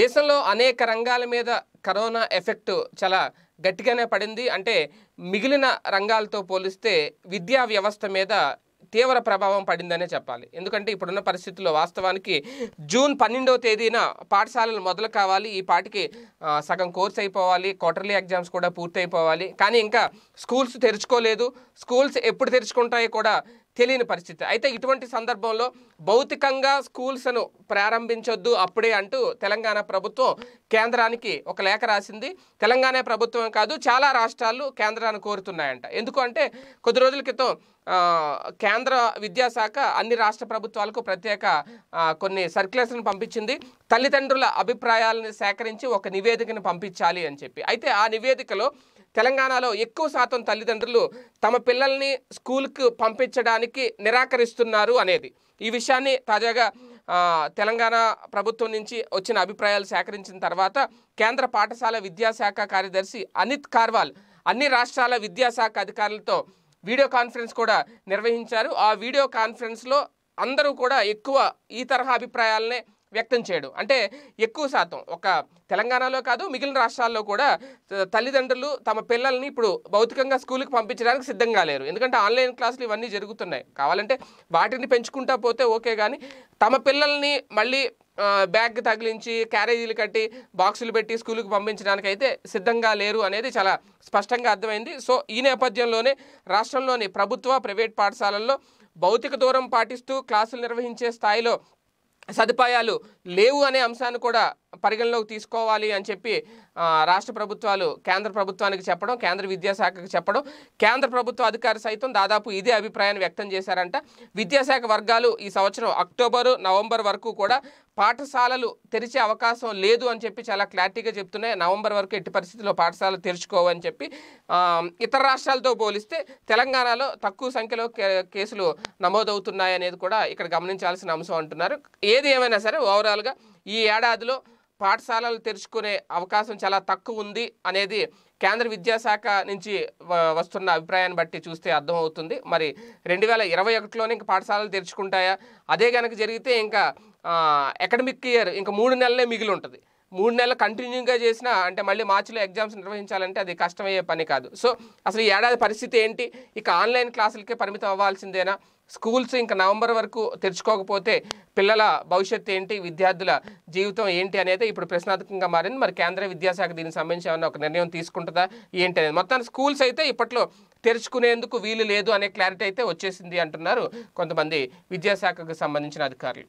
దేశంలో అనేక రంగాల మీద కరోనా ఎఫెక్ట్ చాలా గట్టిగానే పడింది అంటే మిగిలిన రంగాలతో పోలిస్తే విద్యా వ్యవస్థ మీద తీవ్ర ప్రభావం పడిందనే చెప్పాలి ఎందుకంటే ఇప్పుడున్న పరిస్థితుల్లో వాస్తవానికి జూన్ పన్నెండవ తేదీన పాఠశాలలు మొదలు కావాలి ఈ పాటికి సగం కోర్స్ అయిపోవాలి క్వార్టర్లీ ఎగ్జామ్స్ కూడా పూర్తయిపోవాలి కానీ ఇంకా స్కూల్స్ తెరుచుకోలేదు స్కూల్స్ ఎప్పుడు తెరుచుకుంటాయో కూడా తెలియని పరిస్థితి అయితే ఇటువంటి సందర్భంలో భౌతికంగా స్కూల్స్ను ప్రారంభించొద్దు అప్పుడే అంటూ తెలంగాణ ప్రభుత్వం కేంద్రానికి ఒక లేఖ రాసింది తెలంగాణ ప్రభుత్వం కాదు చాలా రాష్ట్రాలు కేంద్రాన్ని కోరుతున్నాయంట ఎందుకంటే కొద్ది రోజుల క్రితం కేంద్ర విద్యాశాఖ అన్ని రాష్ట్ర ప్రభుత్వాలకు ప్రత్యేక కొన్ని సర్క్యులేషన్ పంపించింది తల్లిదండ్రుల అభిప్రాయాలను సేకరించి ఒక నివేదికను పంపించాలి అని చెప్పి అయితే ఆ నివేదికలో తెలంగాణలో ఎక్కువ శాతం తల్లిదండ్రులు తమ పిల్లల్ని స్కూల్కు పంపించడానికి నిరాకరిస్తున్నారు అనేది ఈ విషయాన్ని తాజాగా తెలంగాణ ప్రభుత్వం నుంచి వచ్చిన అభిప్రాయాలు సేకరించిన తర్వాత కేంద్ర పాఠశాల విద్యాశాఖ కార్యదర్శి అనిత్ కార్వాల్ అన్ని రాష్ట్రాల విద్యాశాఖ అధికారులతో వీడియో కాన్ఫరెన్స్ కూడా నిర్వహించారు ఆ వీడియో కాన్ఫరెన్స్లో అందరూ కూడా ఎక్కువ ఈ తరహా అభిప్రాయాలనే వ్యక్తం చేయడం అంటే ఎక్కువ శాతం ఒక తెలంగాణలో కాదు మిగిలిన రాష్ట్రాల్లో కూడా తల్లిదండ్రులు తమ పిల్లల్ని ఇప్పుడు భౌతికంగా స్కూల్కి పంపించడానికి సిద్ధంగా లేరు ఎందుకంటే ఆన్లైన్ క్లాసులు ఇవన్నీ జరుగుతున్నాయి కావాలంటే వాటిని పెంచుకుంటా పోతే ఓకే కానీ తమ పిల్లల్ని మళ్ళీ బ్యాగ్ తగిలించి క్యారేజీలు కట్టి బాక్సులు పెట్టి స్కూల్కి పంపించడానికి అయితే సిద్ధంగా లేరు అనేది చాలా స్పష్టంగా అర్థమైంది సో ఈ నేపథ్యంలోనే రాష్ట్రంలోని ప్రభుత్వ ప్రైవేట్ పాఠశాలల్లో భౌతిక దూరం పాటిస్తూ క్లాసులు నిర్వహించే స్థాయిలో సదుపాయాలు లేవు అనే అంశాన్ని కూడా పరిగణలోకి తీసుకోవాలి అని చెప్పి రాష్ట్ర ప్రభుత్వాలు కేంద్ర ప్రభుత్వానికి చెప్పడం కేంద్ర విద్యాశాఖకు చెప్పడం కేంద్ర ప్రభుత్వ అధికారి సైతం దాదాపు ఇదే అభిప్రాయాన్ని వ్యక్తం చేశారంట విద్యాశాఖ వర్గాలు ఈ సంవత్సరం అక్టోబరు నవంబర్ వరకు కూడా పాఠశాలలు తెరిచే అవకాశం లేదు అని చెప్పి చాలా క్లారిటీగా చెప్తున్నాయి నవంబర్ వరకు ఎట్టి పరిస్థితుల్లో పాఠశాలలు తెరుచుకోవని చెప్పి ఇతర రాష్ట్రాలతో పోలిస్తే తెలంగాణలో తక్కువ సంఖ్యలో కేసులు నమోదవుతున్నాయనేది కూడా ఇక్కడ గమనించాల్సిన అంశం అంటున్నారు ఏది ఏమైనా సరే ఓవరాల్గా ఈ ఏడాదిలో పాఠశాలలు తెరుచుకునే అవకాశం చాలా తక్కువ ఉంది అనేది కేంద్ర విద్యాశాఖ నుంచి వస్తున్న అభిప్రాయాన్ని బట్టి చూస్తే అర్థమవుతుంది మరి రెండు వేల ఇరవై ఒకటిలోనే ఇంకా పాఠశాలలు తెరుచుకుంటాయా అదే కనుక జరిగితే ఇంకా అకాడమిక్ ఇయర్ ఇంకా మూడు నెలలే మిగిలి ఉంటుంది మూడు నెలలు కంటిన్యూగా చేసినా అంటే మళ్ళీ మార్చిలో ఎగ్జామ్స్ నిర్వహించాలంటే అది కష్టమయ్యే పని కాదు సో అసలు ఈ ఏడాది పరిస్థితి ఏంటి ఇక ఆన్లైన్ క్లాసులకే పరిమితం అవ్వాల్సిందేనా స్కూల్స్ ఇంకా నవంబర్ వరకు తెరుచుకోకపోతే పిల్లల భవిష్యత్తు ఏంటి విద్యార్థుల జీవితం ఏంటి అనేది ఇప్పుడు ప్రశ్నార్థకంగా మారింది మరి కేంద్ర విద్యాశాఖ దీనికి సంబంధించి ఏమైనా ఒక నిర్ణయం తీసుకుంటుందా ఏంటి అనేది మొత్తానికి స్కూల్స్ అయితే ఇప్పట్లో తెరుచుకునేందుకు వీలు లేదు అనే క్లారిటీ అయితే వచ్చేసింది అంటున్నారు కొంతమంది విద్యాశాఖకు సంబంధించిన అధికారులు